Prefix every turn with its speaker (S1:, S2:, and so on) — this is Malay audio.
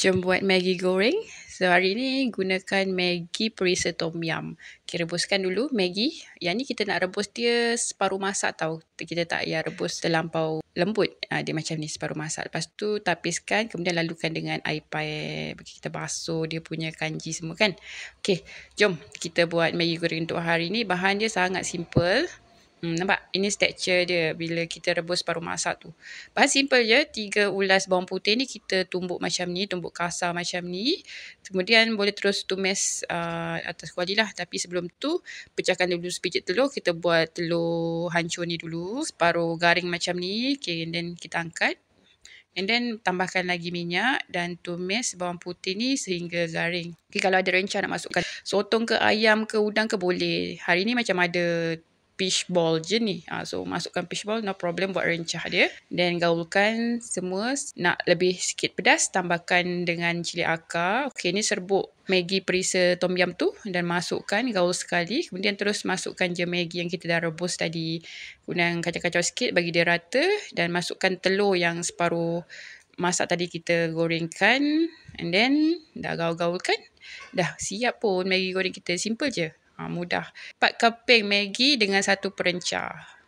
S1: Jom buat Maggi goreng. So hari ni gunakan Maggi perisa tom yum. Okay, rebuskan dulu Maggi. Yang ni kita nak rebus dia separuh masak tau. Kita tak payah rebus terlampau lembut. Ha, dia macam ni separuh masak. Lepas tu tapiskan kemudian lalukan dengan air pie. Bagi kita basuh dia punya kanji semua kan. Okay jom kita buat Maggi goreng untuk hari ni. Bahan dia sangat simple. Hmm, nampak? Ini texture dia bila kita rebus separuh masak tu. Bahan simple je. Tiga ulas bawang putih ni kita tumbuk macam ni. Tumbuk kasar macam ni. Kemudian boleh terus tumis uh, atas kuali lah. Tapi sebelum tu pecahkan dulu sepijik telur. Kita buat telur hancur ni dulu. Separuh garing macam ni. Okay, and then kita angkat. And then tambahkan lagi minyak dan tumis bawang putih ni sehingga garing. Okay, kalau ada rencana nak masukkan sotong ke ayam ke udang ke boleh. Hari ni macam ada pitch ball je ni. Ha, so masukkan pitch ball, no problem buat rencah dia. Then gaulkan semua, nak lebih sikit pedas, tambahkan dengan cili akar. Okay, ni serbuk Maggi perisa tom yam tu dan masukkan gaul sekali. Kemudian terus masukkan je Maggi yang kita dah rebus tadi. Gunakan kacau-kacau sikit bagi dia rata dan masukkan telur yang separuh masak tadi kita gorengkan. And then dah gaul-gaulkan. Dah siap pun Maggi goreng kita. Simple je. Ah, mudah. 4 keping Maggi dengan satu perencah.